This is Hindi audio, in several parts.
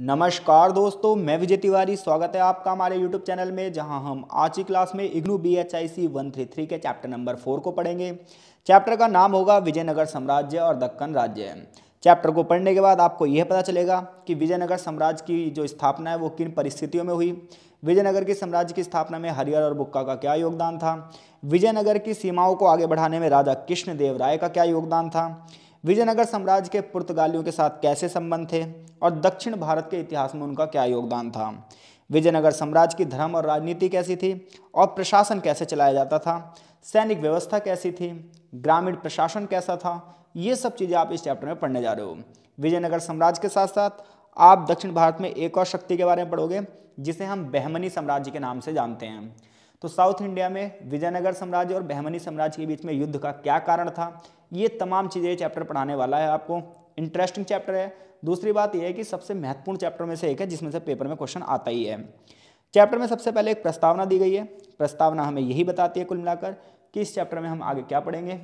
नमस्कार दोस्तों मैं विजय तिवारी स्वागत है आपका हमारे यूट्यूब चैनल में जहां हम आज की क्लास में IGNOU B H I C one three three के चैप्टर नंबर फोर को पढ़ेंगे चैप्टर का नाम होगा विजयनगर साम्राज्य और दक्कन राज्य चैप्टर को पढ़ने के बाद आपको यह पता चलेगा कि विजयनगर साम्राज्य की जो स्थापना है वो किन परिस्थितियों में हुई विजयनगर के साम्राज्य की स्थापना में हरिहर और बुक्का का क्या योगदान था विजयनगर की सीमाओं को आगे बढ़ाने में राजा कृष्णदेव राय का क्या योगदान था विजयनगर साम्राज्य के पुर्तगालियों के साथ कैसे संबंध थे और दक्षिण भारत के इतिहास में उनका क्या योगदान था विजयनगर साम्राज्य की धर्म और राजनीति कैसी थी और प्रशासन कैसे चलाया जाता था सैनिक व्यवस्था कैसी थी ग्रामीण प्रशासन कैसा था ये सब चीज़ें आप इस चैप्टर में पढ़ने जा रहे हो विजयनगर साम्राज्य के साथ साथ आप दक्षिण भारत में एक और शक्ति के बारे में पढ़ोगे जिसे हम बहमनी साम्राज्य के नाम से जानते हैं तो साउथ इंडिया में विजयनगर साम्राज्य और बहमनी साम्राज्य के बीच में युद्ध का क्या कारण था ये तमाम चीज़ें चैप्टर पढ़ाने वाला है आपको इंटरेस्टिंग चैप्टर है दूसरी बात यह है कि सबसे महत्वपूर्ण चैप्टर में से एक है जिसमें से पेपर में क्वेश्चन आता ही है चैप्टर में सबसे पहले एक प्रस्तावना दी गई है प्रस्तावना हमें यही बताती है कुल मिलाकर कि इस चैप्टर में हम आगे क्या पढ़ेंगे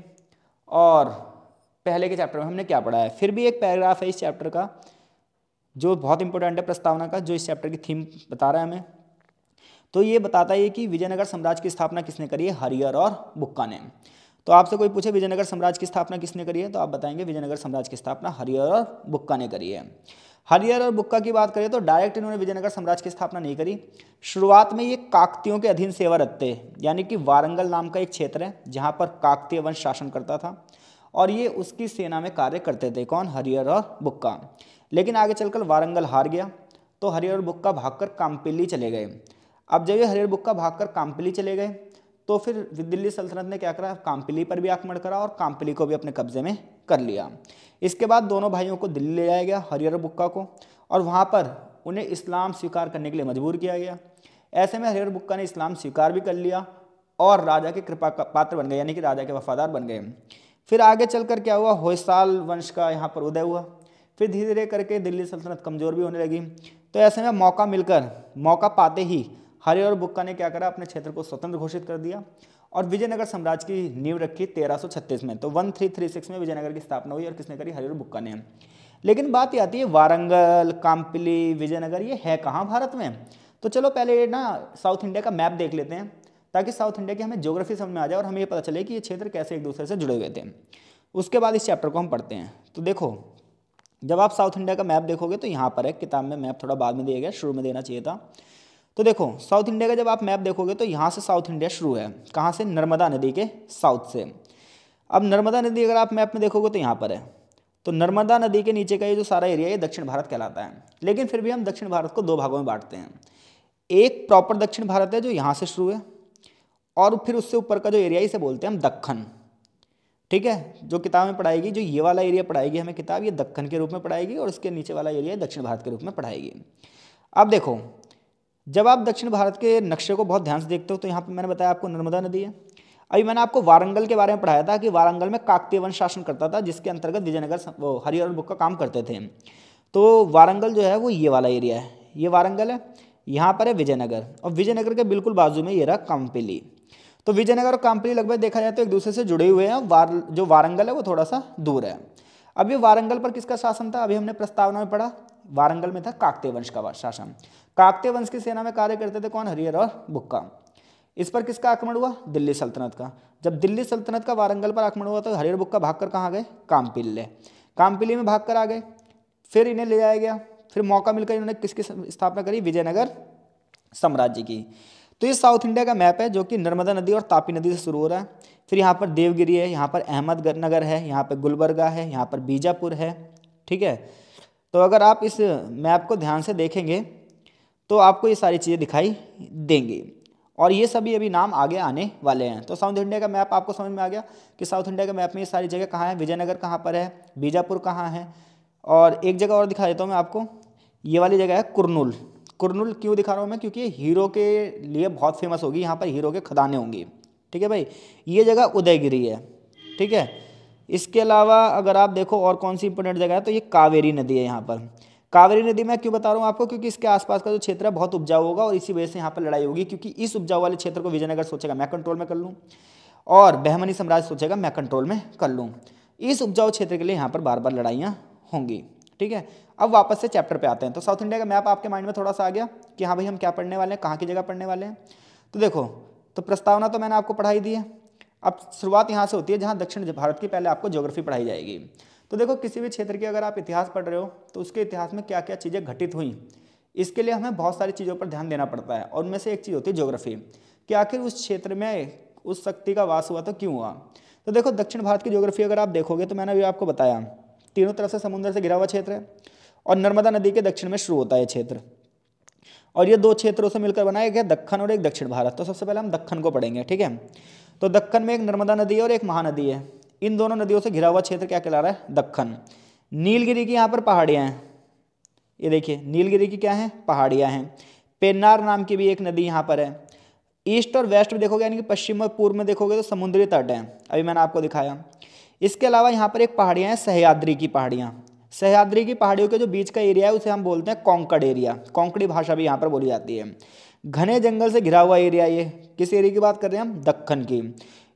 और पहले के चैप्टर में हमने क्या पढ़ा है फिर भी एक पैराग्राफ है इस चैप्टर का जो बहुत इंपॉर्टेंट है प्रस्तावना का जो इस चैप्टर की थीम बता रहा है हमें तो ये बताता है कि विजयनगर साम्राज्य की स्थापना किसने करी है हरियर और बुक्का ने तो आपसे कोई पूछे विजयनगर साम्राज्य की स्थापना किसने करी है तो आप बताएंगे विजयनगर साम्राज्य की स्थापना हरियर और बुक्का ने करी है हरियर और बुक्का की बात करें तो डायरेक्ट इन्होंने विजयनगर साम्राज्य की स्थापना नहीं करी शुरुआत में ये काकतियों के अधीन सेवा रखते यानी कि वारंगल नाम का एक क्षेत्र है जहाँ पर काकतीय वंश शासन करता था और ये उसकी सेना में कार्य करते थे कौन हरियर और बुक्का लेकिन आगे चलकर वारंगल हार गया तो हरियर और बुक्का भागकर कामपिल्ली चले गए अब जब ये हरियर बुक का भागकर काम्पिली चले गए तो फिर दिल्ली सल्तनत ने क्या करा काम्पिली पर भी आक्रमण करा और काम्पिली को भी अपने कब्जे में कर लिया इसके बाद दोनों भाइयों को दिल्ली ले जाया गया हरियर बुक्का को और वहाँ पर उन्हें इस्लाम स्वीकार करने के लिए मजबूर किया गया ऐसे में हरियर बुक्का ने इस्लाम स्वीकार भी कर लिया और राजा के कृपा पात्र बन गए यानी कि राजा के वफादार बन गए फिर आगे चलकर क्या हुआ होयसाल वंश का यहाँ पर उदय हुआ फिर धीरे धीरे करके दिल्ली सल्तनत कमज़ोर भी होने लगी तो ऐसे में मौका मिलकर मौका पाते ही हरिहर बुक्का ने क्या करा अपने क्षेत्र को स्वतंत्र घोषित कर दिया और विजयनगर साम्राज्य की नींव रखी 1336 में तो 1336 में विजयनगर की स्थापना हुई और किसने करी हरिहर बुक्का ने लेकिन बात यह आती है वारंगल काम्पिली विजयनगर ये है कहाँ भारत में तो चलो पहले ना साउथ इंडिया का मैप देख लेते हैं ताकि साउथ इंडिया की हमें ज्योग्राफी समझ में आ जाए और हमें ये पता चले कि ये क्षेत्र कैसे एक दूसरे से जुड़े हुए थे उसके बाद इस चैप्टर को हम पढ़ते हैं तो देखो जब आप साउथ इंडिया का मैप देखोगे तो यहाँ पर है किताब में मैप थोड़ा बाद में दिया गया शुरू में देना चाहिए था तो देखो साउथ इंडिया का जब आप मैप देखोगे तो यहाँ से साउथ इंडिया शुरू है कहाँ से नर्मदा नदी के साउथ से अब नर्मदा नदी अगर आप मैप में देखोगे तो यहाँ पर है तो नर्मदा नदी के नीचे का ये जो सारा एरिया ये दक्षिण भारत कहलाता है लेकिन फिर भी हम दक्षिण भारत को दो भागों में बांटते हैं एक प्रॉपर दक्षिण भारत है जो यहाँ से शुरू है और फिर उससे ऊपर का जो एरिया इसे बोलते हैं हम दक्खन ठीक है जो किताब में पढ़ाएगी जो ये वाला एरिया पढ़ाएगी हमें किताब ये दक्खन के रूप में पढ़ाएगी और इसके नीचे वाला एरिया दक्षिण भारत के रूप में पढ़ाएगी अब देखो जब आप दक्षिण भारत के नक्शे को बहुत ध्यान से देखते हो तो यहाँ पर मैंने बताया आपको नर्मदा नदी है अभी मैंने आपको वारंगल के बारे में पढ़ाया था कि वारंगल में काकतीय वंश शासन करता था जिसके अंतर्गत विजयनगर वो हरिहर बुक का काम करते थे तो वारंगल जो है वो ये वाला एरिया है ये वारंगल है यहाँ पर है विजयनगर और विजयनगर के बिल्कुल बाजू में ये रहा कामपिली तो विजयनगर और कामपिली लगभग देखा जाए तो एक दूसरे से जुड़े हुए हैं वार जो वारंगल है वो थोड़ा सा दूर है अभी वारंगल पर किसका शासन था अभी हमने प्रस्तावना में पढ़ा वारंगल में था काकते वंश का शासन काकते वंश की सेना में कार्य करते थे कौन हरिहर और बुक्का इस पर किसका आक्रमण हुआ दिल्ली सल्तनत का जब दिल्ली सल्तनत का वारंगल पर आक्रमण हुआ तो हरिहर बुक्का भाग कर कहाँ गए कामपिल्ले कामपिल्ली में भाग कर आ गए फिर इन्हें ले जाया गया फिर मौका मिलकर इन्होंने किसकी स्थापना करी विजयनगर साम्राज्य की तो ये साउथ इंडिया का मैप है जो कि नर्मदा नदी और तापी नदी से शुरू हो रहा है फिर यहाँ पर देवगिरी है यहाँ पर अहमदनगर है यहाँ पर गुलबर्गा है यहाँ पर बीजापुर है ठीक है तो अगर आप इस मैप को ध्यान से देखेंगे तो आपको ये सारी चीज़ें दिखाई देंगी और ये सभी अभी नाम आगे आने वाले हैं तो साउथ इंडिया का मैप आपको समझ में आ गया कि साउथ इंडिया के मैप में ये सारी जगह कहाँ है विजयनगर कहाँ पर है बीजापुर कहाँ है और एक जगह और दिखा देता हूँ मैं आपको ये वाली जगह है कुरनूल कुरनूल क्यों दिखा रहा हूँ मैं क्योंकि हीरो के लिए बहुत फेमस होगी यहाँ पर हीरो के खदाने होंगी ठीक है भाई ये जगह उदयगिरी है ठीक है इसके अलावा अगर आप देखो और कौन सी इंपोर्टेंट जगह है तो ये कावेरी नदी है यहाँ पर कावेरी नदी मैं क्यों बता रहा हूँ आपको क्योंकि इसके आसपास का जो क्षेत्र है बहुत उपजाऊ होगा और इसी वजह से यहाँ पर लड़ाई होगी क्योंकि इस उपजाऊ वाले क्षेत्र को विजयनगर सोचेगा मैं कंट्रोल में कर लूँ और बहमनी साम्राज्य सोचेगा मैं कंट्रोल में कर लूँ इस उपजाऊ क्षेत्र के लिए यहाँ पर बार बार लड़ाइयाँ होंगी ठीक है अब वापस से चैप्टर पर आते हैं तो साउथ इंडिया का मैप आपके माइंड में थोड़ा सा आ गया कि हाँ भाई हम क्या पढ़ने वाले हैं कहाँ की जगह पढ़ने वाले हैं तो देखो तो प्रस्तावना तो मैंने आपको पढ़ाई दी है अब शुरुआत यहाँ से होती है जहाँ दक्षिण भारत की पहले आपको ज्योग्राफी पढ़ाई जाएगी तो देखो किसी भी क्षेत्र की अगर आप इतिहास पढ़ रहे हो तो उसके इतिहास में क्या क्या चीज़ें घटित हुई इसके लिए हमें बहुत सारी चीज़ों पर ध्यान देना पड़ता है और उनमें से एक चीज़ होती है ज्योग्राफी कि आखिर उस क्षेत्र में उस शक्ति का वास हुआ तो क्यों हुआ तो देखो दक्षिण भारत की ज्योग्राफी अगर आप देखोगे तो मैंने अभी आपको बताया तीनों तरफ से समुद्र से घिरा हुआ क्षेत्र है और नर्मदा नदी के दक्षिण में शुरू होता है क्षेत्र और ये दो क्षेत्रों से मिलकर बनाया गया दक्षिण और एक दक्षिण भारत तो सबसे पहले हम दक्षिण को पढ़ेंगे ठीक है तो दक्कन में एक नर्मदा नदी है और एक महानदी है इन दोनों नदियों से घिरा हुआ क्षेत्र क्या कहला रहा है दक्खन नीलगिरी की यहाँ पर पहाड़ियाँ हैं ये देखिए नीलगिरी की क्या है पहाड़ियाँ हैं पेन्नार नाम की भी एक नदी यहाँ पर है ईस्ट और वेस्ट में देखोगे यानी कि पश्चिम और पूर्व में देखोगे तो समुद्री तट है अभी मैंने आपको दिखाया इसके अलावा यहाँ पर एक पहाड़ियाँ हैं सहयाद्री की पहाड़ियाँ सहयाद्री की पहाड़ियों के जो बीच का एरिया है उसे हम बोलते हैं कोंकड़ एरिया कोंकड़ी भाषा भी यहाँ पर बोली जाती है घने जंगल से घिरा हुआ एरिया ये किस एरिया की बात कर रहे हैं हम दक्खन की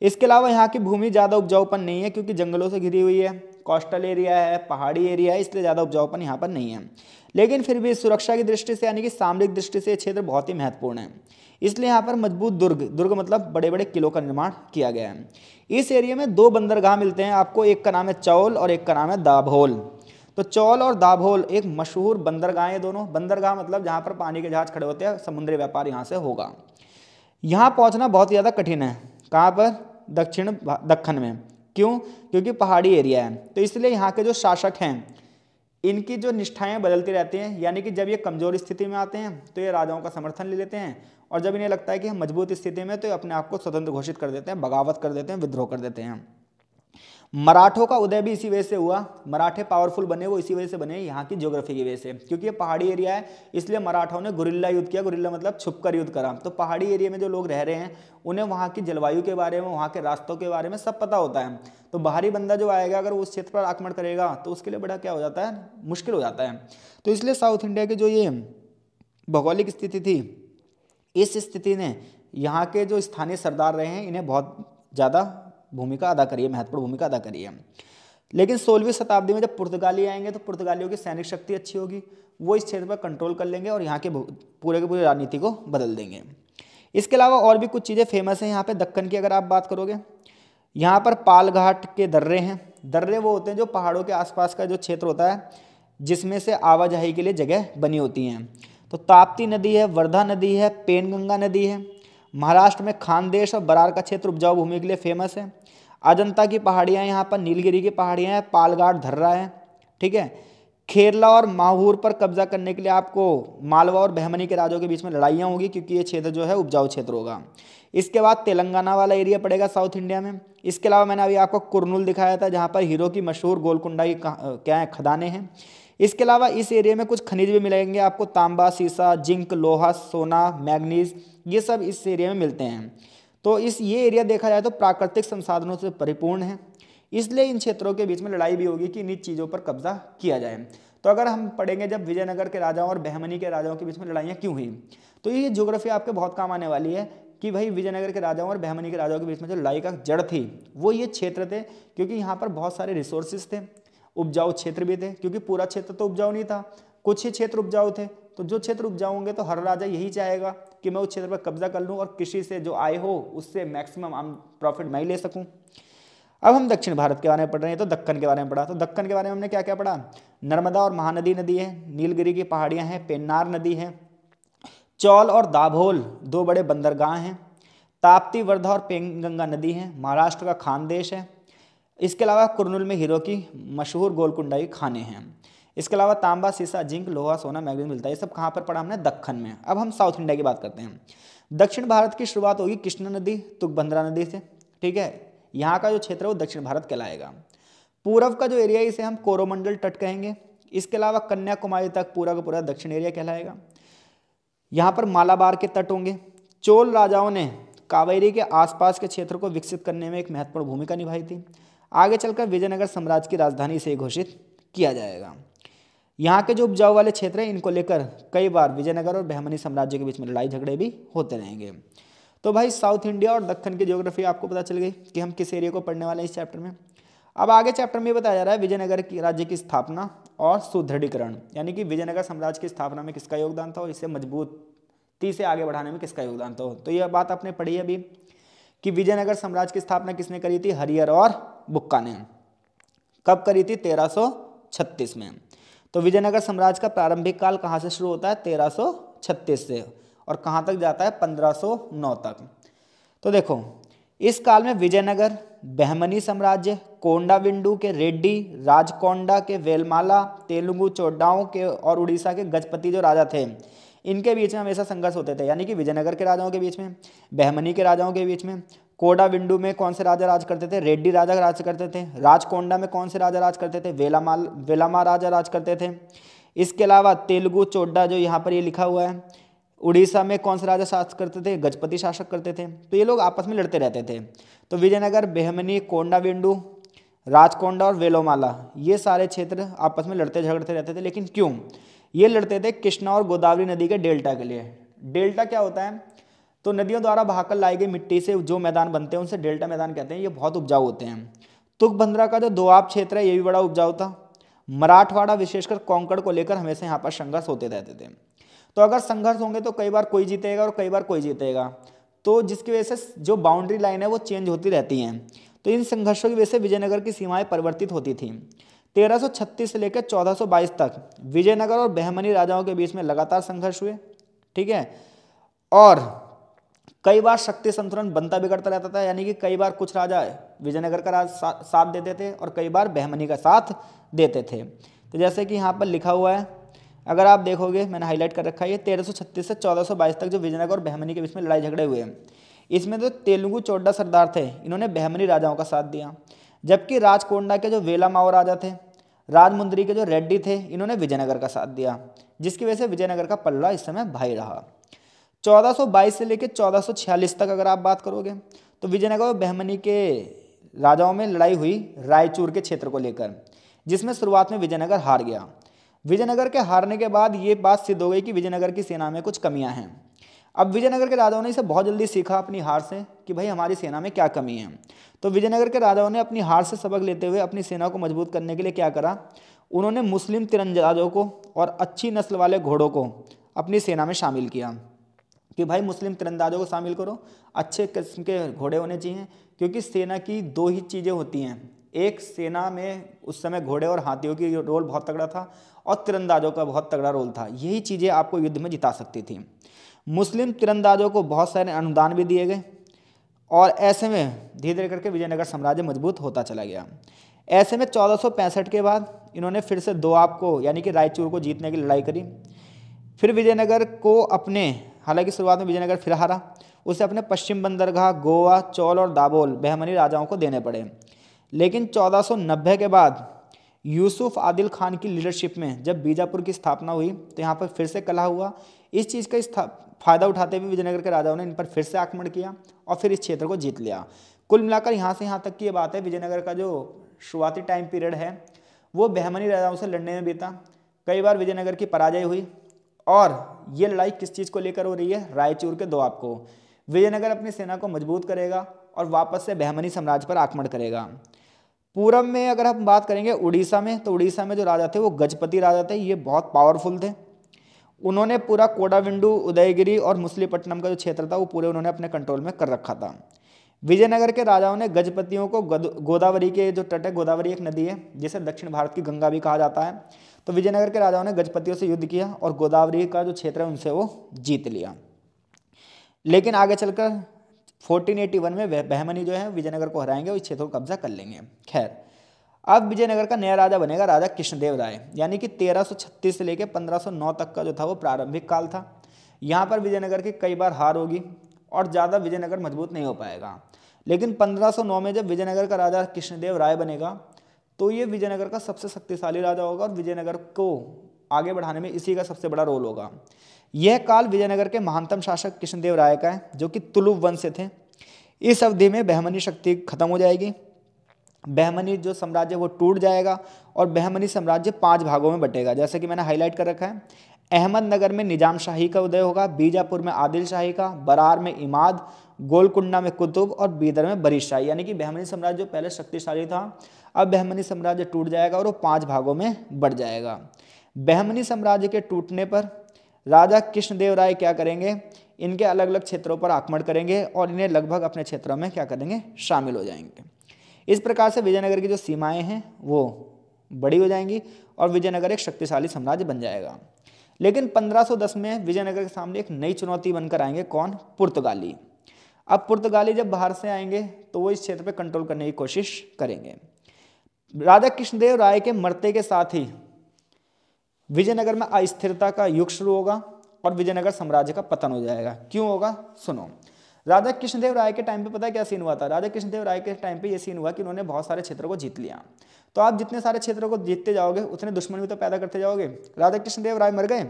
इसके अलावा यहाँ की भूमि ज़्यादा उपजाऊपन नहीं है क्योंकि जंगलों से घिरी हुई है कोस्टल एरिया है पहाड़ी एरिया है इसलिए ज़्यादा उपजाऊपन यहाँ पर नहीं है लेकिन फिर भी सुरक्षा की दृष्टि से यानी कि सामरिक दृष्टि से क्षेत्र बहुत ही महत्वपूर्ण है इसलिए यहाँ पर मजबूत दुर्ग दुर्ग मतलब बड़े बड़े किलों का निर्माण किया गया है इस एरिया में दो बंदरगाह मिलते हैं आपको एक का नाम है चौल और एक का नाम है दाभोल तो चौल और दाभोल एक मशहूर बंदरगाह है दोनों बंदरगाह मतलब जहाँ पर पानी के जहाज खड़े होते हैं समुद्री व्यापार यहाँ से होगा यहाँ पहुँचना बहुत ही ज़्यादा कठिन है कहाँ पर दक्षिण दखन में क्यों क्योंकि पहाड़ी एरिया है तो इसलिए यहाँ के जो शासक हैं इनकी जो निष्ठाएं बदलती रहती हैं यानी कि जब ये कमज़ोर स्थिति में आते हैं तो ये राजाओं का समर्थन ले लेते हैं और जब इन्हें लगता है कि हम मजबूत स्थिति में तो ये अपने आप को स्वतंत्र घोषित कर देते हैं बगावत कर देते हैं विद्रोह कर देते हैं मराठों का उदय भी इसी वजह से हुआ मराठे पावरफुल बने वो इसी वजह से बने यहाँ की ज्योग्राफी की वजह से क्योंकि ये पहाड़ी एरिया है इसलिए मराठों ने गुरिल्ला युद्ध किया गुरिल्ला मतलब छुपकर युद्ध करा तो पहाड़ी एरिया में जो लोग रह रहे हैं उन्हें वहाँ की जलवायु के बारे में वहाँ के रास्तों के बारे में सब पता होता है तो बाहरी बंदा जो आएगा अगर उस क्षेत्र पर आक्रमण करेगा तो उसके लिए बड़ा क्या हो जाता है मुश्किल हो जाता है तो इसलिए साउथ इंडिया की जो ये भौगोलिक स्थिति थी इस स्थिति ने यहाँ के जो स्थानीय सरदार रहे हैं इन्हें बहुत ज़्यादा भूमिका अदा करिए महत्वपूर्ण भूमिका अदा करिए लेकिन सोलहवीं शताब्दी में जब पुर्तगाली आएंगे तो पुर्तगालियों की सैनिक शक्ति अच्छी होगी वो इस क्षेत्र पर कंट्रोल कर लेंगे और यहाँ के पूरे के पूरे राजनीति को बदल देंगे इसके अलावा और भी कुछ चीज़ें फेमस हैं यहाँ पे दक्कन की अगर आप बात करोगे यहाँ पर पालघाट के दर्रे हैं दर्रे वो होते हैं जो पहाड़ों के आसपास का जो क्षेत्र होता है जिसमें से आवाजाही के लिए जगह बनी होती हैं तो ताप्ती नदी है वर्धा नदी है पेनगंगा नदी है महाराष्ट्र में खानदेश और बरार का क्षेत्र उपजाऊ भूमि के लिए फेमस है अजंता की पहाड़ियाँ यहाँ पर नीलगिरी की पहाड़ियाँ हैं पालघाट धर्रा है ठीक है खेरला और माहूर पर कब्जा करने के लिए आपको मालवा और बहमनी के राज्यों के बीच में लड़ाइयाँ होगी क्योंकि ये क्षेत्र जो है उपजाऊ क्षेत्र होगा इसके बाद तेलंगाना वाला एरिया पड़ेगा साउथ इंडिया में इसके अलावा मैंने अभी आपको कुरनूल दिखाया था जहाँ पर हीरो की मशहूर गोलकुंडा की क्या है खदाने हैं इसके अलावा इस एरिया में कुछ खनिज भी मिलेंगे आपको तांबा शीशा जिंक लोहा सोना मैग्नीज ये सब इस एरिया में मिलते हैं तो इस ये एरिया देखा जाए तो प्राकृतिक संसाधनों से परिपूर्ण है इसलिए इन क्षेत्रों के बीच में लड़ाई भी होगी कि इन चीज़ों पर कब्जा किया जाए तो अगर हम पढ़ेंगे जब विजयनगर के राजाओं और बहमनी के राजाओं के बीच में लड़ाइयाँ क्यों हुई तो ये ज्योग्राफी आपके बहुत काम आने वाली है कि भाई विजयनगर के राजाओं और बहमनी के राजाओं के बीच में जो लड़ाई का जड़ थी वो ये क्षेत्र थे क्योंकि यहाँ पर बहुत सारे रिसोर्सेज थे उपजाऊ क्षेत्र भी थे क्योंकि पूरा क्षेत्र तो उपजाऊ नहीं था कुछ ही क्षेत्र उपजाऊ थे तो जो क्षेत्र उपजाऊ होंगे तो हर राजा यही चाहेगा कि मैं उस क्षेत्र पर कब्जा कर लूँ और कृषि से जो आय हो उससे मैक्सिमम आम प्रॉफिट मैं ही ले सकूँ अब हम दक्षिण भारत के बारे में पढ़ रहे हैं तो दक्कन के बारे में पढ़ा तो दक्कन के बारे में हमने क्या क्या पढ़ा नर्मदा और महानदी नदी है नीलगिरी की पहाड़ियाँ हैं पेन्नार नदी है चौल और दाभोल दो बड़े बंदरगाह हैं ताप्ती वर्धा और पेंगंगा नदी है महाराष्ट्र का खानदेश है इसके अलावा कुरनूल में हीरो की मशहूर गोलकुंडाई खाने हैं इसके अलावा तांबा सीसा जिंक लोहा सोना मैगजीन मिलता है ये सब कहाँ पर पड़ा हमने दक्खन में अब हम साउथ इंडिया की बात करते हैं दक्षिण भारत की शुरुआत होगी कृष्णा नदी तुकबंदरा नदी से ठीक है यहाँ का जो क्षेत्र है वो दक्षिण भारत कहलाएगा पूर्व का जो एरिया है इसे हम कोरोमंडल तट कहेंगे इसके अलावा कन्याकुमारी तक पूरा का पूरा दक्षिण एरिया कहलाएगा यहाँ पर मालाबार के तट होंगे चोल राजाओं ने कावेरी के आसपास के क्षेत्र को विकसित करने में एक महत्वपूर्ण भूमिका निभाई थी आगे चलकर विजयनगर साम्राज्य की राजधानी से घोषित किया जाएगा यहाँ के जो उपजाऊ वाले क्षेत्र हैं इनको लेकर कई बार विजयनगर और बहमनी साम्राज्य के बीच में लड़ाई झगड़े भी होते रहेंगे तो भाई साउथ इंडिया और दक्षिण की ज्योग्राफी आपको पता चल गई कि हम किस एरिया को पढ़ने वाले हैं इस चैप्टर में अब आगे चैप्टर में बताया जा रहा है विजयनगर की राज्य की स्थापना और सुदृढ़ीकरण यानी कि विजयनगर साम्राज्य की स्थापना में किसका योगदान था और इसे मजबूती से आगे बढ़ाने में किसका योगदान था तो यह बात आपने पढ़ी अभी कि विजयनगर साम्राज्य की स्थापना किसने करी थी हरियर और बुक्का ने कब करी थी 1336 में तो विजयनगर साम्राज्य का प्रारंभिक काल कहाँ से शुरू होता है 1336 से और कहाँ तक जाता है 1509 तक तो देखो इस काल में विजयनगर बहमनी साम्राज्य कोंडा विंडू के रेड्डी राजकोंडा के वेलमाला तेलुगु चोडाओं के और उड़ीसा के गजपति जो राजा थे इनके बीच में हमेशा संघर्ष होते थे यानी कि विजयनगर के राजाओं के बीच में बहमनी के राजाओं के बीच में कोडा विंडू में कौन से राजा राज करते थे रेड्डी राजा राज करते थे राजकोंडा में कौन से राजा राज करते थे वेलामाल वेलामा राजा राज करते थे इसके अलावा तेलुगु चोडा जो यहाँ पर ये लिखा हुआ है उड़ीसा में कौन से राजा शासक करते थे गजपति शासक करते थे तो ये लोग आपस में लड़ते रहते थे तो विजयनगर बेहमनी कोंडा विंडू राजकोंडा और वेलोमाला ये सारे क्षेत्र आपस में लड़ते झगड़ते रहते थे लेकिन क्यों ये लड़ते थे कृष्णा और गोदावरी नदी के डेल्टा के लिए डेल्टा क्या होता है तो नदियों द्वारा बहाकर लाई गई मिट्टी से जो मैदान बनते हैं उनसे डेल्टा मैदान कहते हैं ये बहुत उपजाऊ होते हैं तुकबंदरा का जो दोआब क्षेत्र है ये भी बड़ा उपजाऊ था मराठवाड़ा विशेषकर कोंकण को लेकर हमेशा यहाँ पर संघर्ष होते रहते थे तो अगर संघर्ष होंगे तो कई बार कोई जीतेगा और कई बार कोई जीतेगा तो जिसकी वजह से जो बाउंड्री लाइन है वो चेंज होती रहती हैं तो इन संघर्षों की वजह से विजयनगर की सीमाएं परिवर्तित होती थी 1336 से लेकर 1422 तक विजयनगर और बहमनी राजाओं के बीच में लगातार संघर्ष हुए ठीक है और कई बार शक्ति संतुलन बनता बिगड़ता रहता था यानी कि कई बार कुछ राजा विजयनगर का राज सा, साथ देते थे और कई बार बहमनी का साथ देते थे तो जैसे कि यहाँ पर लिखा हुआ है अगर आप देखोगे मैंने हाईलाइट कर रखा है ये 1336 से 1422 तक जो विजयनगर और बहमनी के बीच में लड़ाई झगड़े हुए हैं इसमें जो तो तेलुगु चोडा सरदार थे इन्होंने बहमनी राजाओं का साथ दिया जबकि राजकोंडा के जो वेला माओ राजा थे राजमुंदरी के जो रेड्डी थे इन्होंने विजयनगर का साथ दिया जिसकी वजह से विजयनगर का पल्ला इस समय भाई रहा 1422 से लेकर 1446 तक अगर आप बात करोगे तो विजयनगर और बहमनी के राजाओं में लड़ाई हुई रायचूर के क्षेत्र को लेकर जिसमें शुरुआत में विजयनगर हार गया विजयनगर के हारने के बाद ये बात सिद्ध हो गई कि विजयनगर की सेना में कुछ कमियां हैं अब विजयनगर के राजाओं ने इसे बहुत जल्दी सीखा अपनी हार से कि भाई हमारी सेना में क्या कमी है तो विजयनगर के राजाओं ने अपनी हार से सबक लेते हुए अपनी सेना को मजबूत करने के लिए क्या करा उन्होंने मुस्लिम तिरंदाजों को और अच्छी नस्ल वाले घोड़ों को अपनी सेना में शामिल किया कि भाई मुस्लिम तिरंदाजों को शामिल करो अच्छे किस्म के घोड़े होने चाहिए क्योंकि सेना की दो ही चीज़ें होती हैं एक सेना में उस समय घोड़े और हाथियों की रोल बहुत तगड़ा था और तिरंदाजों का बहुत तगड़ा रोल था यही चीज़ें आपको युद्ध में जिता सकती थी मुस्लिम तिरंदाजों को बहुत सारे अनुदान भी दिए गए और ऐसे में धीरे धीरे करके विजयनगर साम्राज्य मजबूत होता चला गया ऐसे में चौदह के बाद इन्होंने फिर से दो आप को यानी कि रायचूर को जीतने की लड़ाई करी फिर विजयनगर को अपने हालांकि शुरुआत में विजयनगर फिर हारा उसे अपने पश्चिम बंदरगाह गोवा चौल और दाबोल बहमनी राजाओं को देने पड़े लेकिन 1490 के बाद यूसुफ आदिल खान की लीडरशिप में जब बीजापुर की स्थापना हुई तो यहाँ पर फिर से कला हुआ इस चीज़ का फायदा उठाते हुए विजयनगर के राजाओं ने इन पर फिर से आक्रमण किया और फिर इस क्षेत्र को जीत लिया कुल मिलाकर यहाँ से यहाँ तक की ये बात है विजयनगर का जो शुरुआती टाइम पीरियड है वो बहमनी राजाओं से लड़ने में बीता कई बार विजयनगर की पराजय हुई और ये लड़ाई किस चीज़ को लेकर हो रही है रायचूर के दोआब को विजयनगर अपनी सेना को मजबूत करेगा और वापस से बहमनी साम्राज्य पर आक्रमण करेगा पूरब में अगर हम बात करेंगे उड़ीसा में तो उड़ीसा में जो राजा थे वो गजपति राजा थे ये बहुत पावरफुल थे उन्होंने पूरा कोडाविंडू उदयगिरी और मुसलीपट्टनम का जो क्षेत्र था वो पूरे उन्होंने अपने कंट्रोल में कर रखा था विजयनगर के राजाओं ने गजपतियों को गोदावरी के जो तट है गोदावरी एक नदी है जिसे दक्षिण भारत की गंगा भी कहा जाता है तो विजयनगर के राजाओं ने गजपतियों से युद्ध किया और गोदावरी का जो क्षेत्र है उनसे वो जीत लिया लेकिन आगे चलकर 1481 में बहमनी जो है विजयनगर को हराएंगे और इस क्षेत्र को कब्जा कर लेंगे खैर अब विजयनगर का नया राजा बनेगा राजा कृष्णदेव राय यानी कि 1336 से लेकर 1509 तक का जो था वो प्रारंभिक काल था यहाँ पर विजयनगर की कई बार हार होगी और ज़्यादा विजयनगर मजबूत नहीं हो पाएगा लेकिन 1509 में जब विजयनगर का राजा कृष्णदेव राय बनेगा तो ये विजयनगर का सबसे शक्तिशाली राजा होगा और विजयनगर को आगे बढ़ाने में इसी का सबसे बड़ा रोल होगा यह काल विजयनगर के महानतम शासक कृष्णदेव राय का है जो कि तुलुव वंश से थे इस अवधि में बहमनी शक्ति खत्म हो जाएगी बहमनी जो साम्राज्य वो टूट जाएगा और बहमनी साम्राज्य पांच भागों में बटेगा जैसे कि मैंने हाईलाइट कर रखा है अहमदनगर में निजाम शाही का उदय होगा बीजापुर में आदिल शाही का बरार में इमाद गोलकुंडा में कुतुब और बीदर में बरिश शाही यानी कि बहमनी साम्राज्य पहले शक्तिशाली था अब बहमनी साम्राज्य टूट जाएगा और वो पाँच भागों में बढ़ जाएगा बहमनी साम्राज्य के टूटने पर राजा कृष्णदेव राय क्या करेंगे इनके अलग अलग क्षेत्रों पर आक्रमण करेंगे और इन्हें लगभग अपने क्षेत्रों में क्या करेंगे शामिल हो जाएंगे इस प्रकार से विजयनगर की जो सीमाएं हैं वो बड़ी हो जाएंगी और विजयनगर एक शक्तिशाली साम्राज्य बन जाएगा लेकिन 1510 में विजयनगर के सामने एक नई चुनौती बनकर आएंगे कौन पुर्तगाली अब पुर्तगाली जब बाहर से आएंगे तो वो इस क्षेत्र पर कंट्रोल करने की कोशिश करेंगे राधा कृष्णदेव राय के मरते के साथ ही विजयनगर में अस्थिरता का युग शुरू होगा और विजयनगर साम्राज्य का पतन हो जाएगा क्यों होगा सुनो राधा कृष्णदेव राय के टाइम पे पता है क्या सीन हुआ था राधा कृष्णदेव राय के टाइम पे ये सीन हुआ कि उन्होंने बहुत सारे क्षेत्रों को जीत लिया तो आप जितने सारे क्षेत्रों को जीतते जाओगे उतने दुश्मन भी तो पैदा करते जाओगे राधा कृष्णदेव राय मर गए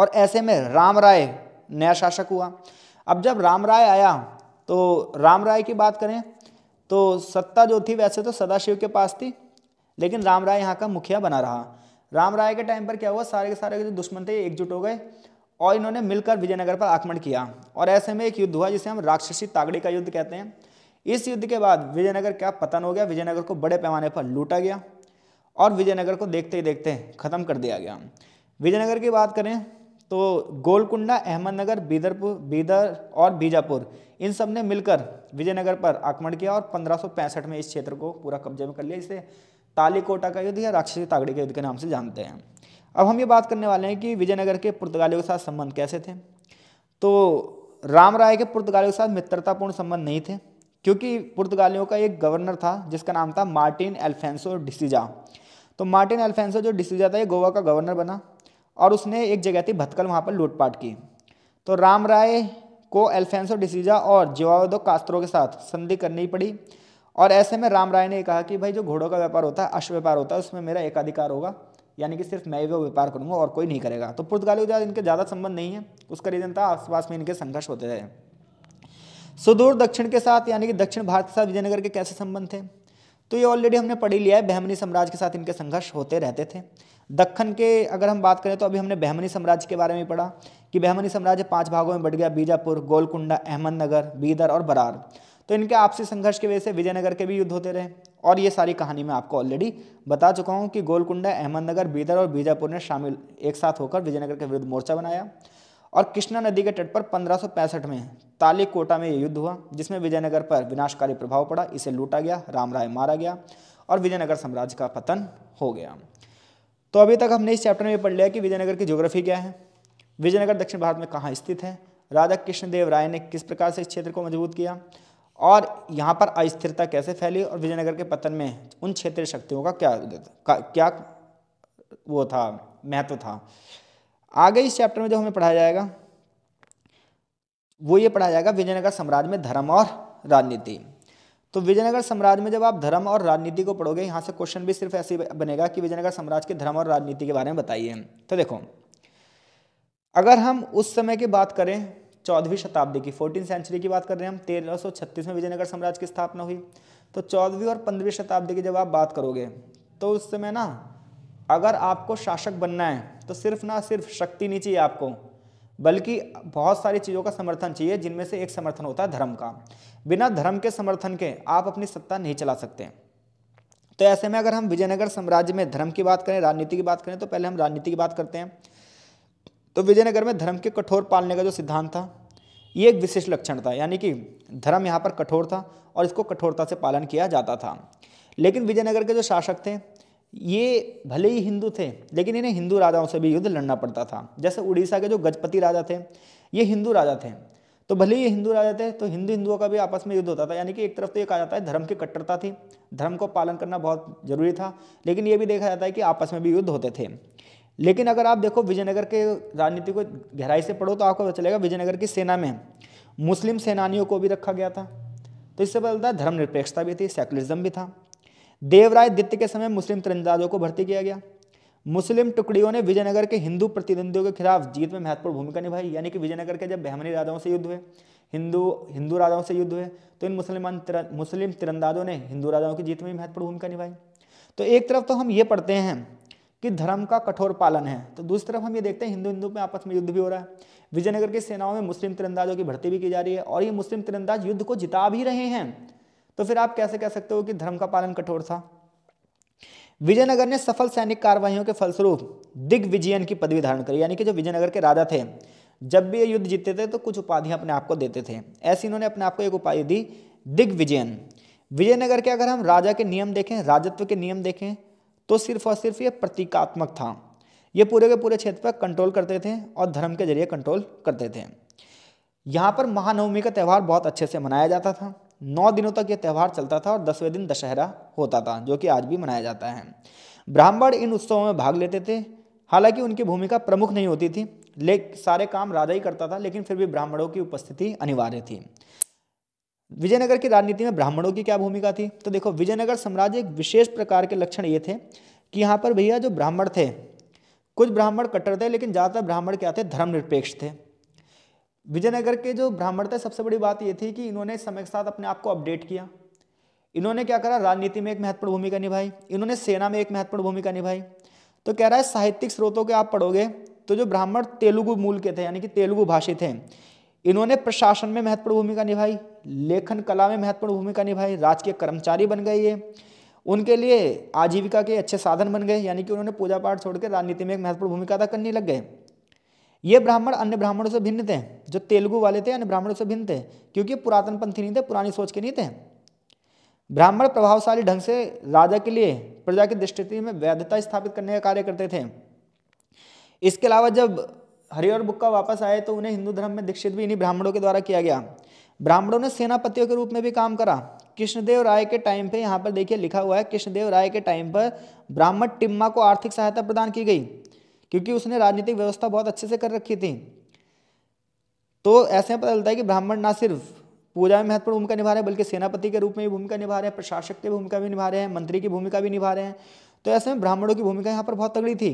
और ऐसे में राम राय नया शासक हुआ अब जब राम राय आया तो राम राय की बात करें तो सत्ता जो थी वैसे तो सदाशिव के पास थी लेकिन राम राय यहाँ का मुखिया बना रहा राम राय के टाइम पर क्या हुआ सारे के सारे के जो दुश्मन थे एकजुट हो गए और इन्होंने मिलकर विजयनगर पर आक्रमण किया और ऐसे में एक युद्ध हुआ जिसे हम राक्षसी तागड़ी का युद्ध कहते हैं इस युद्ध के बाद विजयनगर क्या पतन हो गया विजयनगर को बड़े पैमाने पर लूटा गया और विजयनगर को देखते ही देखते ख़त्म कर दिया गया विजयनगर की बात करें तो गोलकुंडा अहमदनगर बीदरपुर बीदर और बीजापुर इन सब ने मिलकर विजयनगर पर आक्रमण किया और पंद्रह में इस क्षेत्र को पूरा कब्जे में कर लिया इसे तालीकोटा का युद्ध या राक्षसी तागड़ी के युद्ध के नाम से जानते हैं अब हम ये बात करने वाले हैं कि विजयनगर के पुर्तगालियों के साथ संबंध कैसे थे तो राम राय के पुर्तगालियों के साथ मित्रतापूर्ण संबंध नहीं थे क्योंकि पुर्तगालियों का एक गवर्नर था जिसका नाम था मार्टिन एल्फेंसो डिसीजा तो मार्टिन एल्फेंसो जो डिसीजा था ये गोवा का गवर्नर बना और उसने एक जगह थी भतकल वहाँ पर लूटपाट की तो राम राय को एल्फेंसो डिसीजा और जिवादो कास्त्रो के साथ संधि करनी पड़ी और ऐसे में राम राय ने कहा कि भाई जो घोड़ों का व्यापार होता है अश्व व्यापार होता है उसमें मेरा एकाधिकार होगा यानी कि सिर्फ मैं ही वो व्यापार करूँगा और कोई नहीं करेगा तो पुर्तगाली के इनके ज़्यादा संबंध नहीं है उसका रीज़न था आसपास में इनके संघर्ष होते रहे सुदूर दक्षिण के साथ यानी कि दक्षिण भारत के साथ विजयनगर के कैसे संबंध थे तो ये ऑलरेडी हमने पढ़ी लिया है बहमनी साम्राज्य के साथ इनके संघर्ष होते रहते थे दक्षिण के अगर हम बात करें तो अभी हमने बहमनी साम्राज्य के बारे में पढ़ा कि बहमनी साम्राज्य पांच भागों में बढ़ गया बीजापुर गोलकुंडा अहमदनगर बीदर और बरार तो इनके आपसी संघर्ष की वजह से विजयनगर के भी युद्ध होते रहे और ये सारी कहानी मैं आपको ऑलरेडी बता चुका हूँ कि गोलकुंडा अहमदनगर बीदर और बीजापुर ने शामिल एक साथ होकर विजयनगर के विरुद्ध मोर्चा बनाया और कृष्णा नदी के तट पर पंद्रह में ताली कोटा में ये युद्ध हुआ जिसमें विजयनगर पर विनाशकारी प्रभाव पड़ा इसे लूटा गया राम राय मारा गया और विजयनगर साम्राज्य का पतन हो गया तो अभी तक हमने इस चैप्टर में पढ़ लिया कि विजयनगर की ज्योग्राफी क्या है विजयनगर दक्षिण भारत में कहाँ स्थित है राजा कृष्णदेव राय ने किस प्रकार से इस क्षेत्र को मजबूत किया और यहाँ पर अस्थिरता कैसे फैली और विजयनगर के पतन में उन क्षेत्रीय शक्तियों का क्या का, क्या वो था महत्व था आगे इस चैप्टर में जो हमें पढ़ाया जाएगा वो ये पढ़ाया जाएगा विजयनगर साम्राज्य में धर्म और राजनीति तो विजयनगर साम्राज्य में जब आप धर्म और राजनीति को पढ़ोगे यहाँ से क्वेश्चन भी सिर्फ ऐसे बनेगा कि विजयनगर साम्राज्य के धर्म और राजनीति के बारे में बताइए तो देखो अगर हम उस समय की बात करें चौदहवीं शताब्दी की फोर्टीन सेंचुरी की बात कर रहे हैं हम तेरह में विजयनगर साम्राज्य की स्थापना हुई तो चौदहवीं और पंद्रहवीं शताब्दी की जब आप बात करोगे तो उस समय ना अगर आपको शासक बनना है तो सिर्फ ना सिर्फ शक्ति नहीं चाहिए आपको बल्कि बहुत सारी चीज़ों का समर्थन चाहिए जिनमें से एक समर्थन होता है धर्म का बिना धर्म के समर्थन के आप अपनी सत्ता नहीं चला सकते तो ऐसे में अगर हम विजयनगर साम्राज्य में धर्म की बात करें राजनीति की बात करें तो पहले हम राजनीति की बात करते हैं तो विजयनगर में धर्म के कठोर पालने का जो सिद्धांत था ये एक विशिष्ट लक्षण था यानी कि धर्म यहाँ पर कठोर था और इसको कठोरता से पालन किया जाता था लेकिन विजयनगर के जो शासक थे ये भले ही हिंदू थे लेकिन इन्हें हिंदू राजाओं से भी युद्ध लड़ना पड़ता था जैसे उड़ीसा के जो गजपति राजा थे ये हिंदू राजा थे तो भले ही हिंदू राजा थे तो हिंदू हिंदुओं का भी आपस में युद्ध होता था यानी कि एक तरफ तो ये कहा जाता है धर्म की कट्टरता थी धर्म को पालन करना बहुत जरूरी था लेकिन ये भी देखा जाता है कि आपस में भी युद्ध होते थे लेकिन अगर आप देखो विजयनगर के राजनीति को गहराई से पढ़ो तो आपको पता चलेगा विजयनगर की सेना में मुस्लिम सेनानियों को भी रखा गया था तो इससे पता है धर्मनिरपेक्षता भी थी सेकुलरिज्म भी था देवराय द्वितीय के समय मुस्लिम तिरंदाजों को भर्ती किया गया मुस्लिम टुकड़ियों ने विजयनगर के हिंदू प्रतिद्वंदियों के खिलाफ जीत में महत्वपूर्ण भूमिका निभाई यानी कि विजयनगर के जब बहमनी राजाओं से युद्ध हुए हिंदू हिंदू राजाओं से युद्ध हुए तो इन मुसलमान मुस्लिम तिरंदाजों ने हिंदू राजाओं की जीत में महत्वपूर्ण भूमिका निभाई तो एक तरफ तो हम ये पढ़ते हैं कि धर्म का कठोर पालन है तो दूसरी तरफ हम ये देखते हैं हिंदू हिंदू में आपस में युद्ध भी हो रहा है विजयनगर की सेनाओं में मुस्लिम तिरंदाजों की भर्ती भी की जा रही है और ये मुस्लिम तिरंदाज युद्ध को जिता भी रहे हैं तो फिर आप कैसे कह सकते हो कि धर्म का पालन कठोर था विजयनगर ने सफल सैनिक कार्रवाइयों के फलस्वरूप दिग्विजयन की पदवी धारण करी यानी कि जो विजयनगर के राजा थे जब भी ये युद्ध जीतते थे तो कुछ उपाधियां अपने आप को देते थे ऐसे इन्होंने अपने आप को एक उपाधि दी दिग्विजयन विजयनगर के अगर हम राजा के नियम देखें राजत्व के नियम देखें तो सिर्फ और सिर्फ ये प्रतीकात्मक था ये पूरे के पूरे क्षेत्र पर कंट्रोल करते थे और धर्म के जरिए कंट्रोल करते थे यहाँ पर महानवमी का त्यौहार बहुत अच्छे से मनाया जाता था नौ दिनों तक ये त्यौहार चलता था और दसवें दिन दशहरा होता था जो कि आज भी मनाया जाता है ब्राह्मण इन उत्सवों में भाग लेते थे हालांकि उनकी भूमिका प्रमुख नहीं होती थी ले सारे काम राजा ही करता था लेकिन फिर भी ब्राह्मणों की उपस्थिति अनिवार्य थी विजयनगर की राजनीति में ब्राह्मणों की क्या भूमिका थी तो देखो विजयनगर साम्राज्य एक विशेष प्रकार के लक्षण ये थे कि यहाँ पर भैया जो ब्राह्मण थे कुछ ब्राह्मण कट्टर थे लेकिन ज़्यादातर ब्राह्मण क्या थे धर्मनिरपेक्ष थे विजयनगर के जो ब्राह्मण थे सबसे बड़ी बात ये थी कि इन्होंने समय के साथ अपने आप को अपडेट किया इन्होंने क्या करा राजनीति में एक महत्वपूर्ण भूमिका निभाई इन्होंने सेना में एक महत्वपूर्ण भूमिका निभाई तो कह रहा है साहित्यिक स्रोतों के आप पढ़ोगे तो जो ब्राह्मण तेलुगु मूल के थे यानी कि तेलुगु भाषी थे इन्होंने प्रशासन में महत्वपूर्ण भूमिका निभाई लेखन कला में महत्वपूर्ण भूमिका निभाई राजकीय कर्मचारी बन गए ये उनके लिए आजीविका के अच्छे साधन बन गए यानी कि उन्होंने पूजा पाठ छोड़कर राजनीति में एक महत्वपूर्ण भूमिका अदा करने लग गए ये ब्राह्मण अन्य ब्राह्मणों से भिन्न थे जो तेलुगु वाले थे अन्य ब्राह्मणों से भिन्न थे क्योंकि पुरातन पंथी नहीं थे पुरानी सोच के नहीं थे ब्राह्मण प्रभावशाली ढंग से राजा के लिए प्रजा की दृष्टि में वैधता स्थापित करने का कार्य करते थे इसके अलावा जब हरिहर बुक्का वापस आए तो उन्हें हिंदू धर्म में दीक्षित भी इन्हीं ब्राह्मणों के द्वारा किया गया ब्राह्मणों ने सेनापतियों के रूप में भी काम करा कृष्णदेव राय के टाइम पे यहाँ पर देखिए लिखा हुआ है कृष्णदेव राय के टाइम पर ब्राह्मण टिम्मा को आर्थिक सहायता प्रदान की गई क्योंकि उसने राजनीतिक व्यवस्था बहुत अच्छे से कर रखी थी तो ऐसे में पता चलता है कि ब्राह्मण ना सिर्फ पूजा में महत्वपूर्ण भूमिका निभा रहे हैं बल्कि सेनापति के रूप में भी भूमिका निभा रहे हैं प्रशासक की भूमिका भी निभा रहे हैं मंत्री की भूमिका भी निभा रहे हैं तो ऐसे में ब्राह्मणों की भूमिका यहाँ पर बहुत तगड़ी थी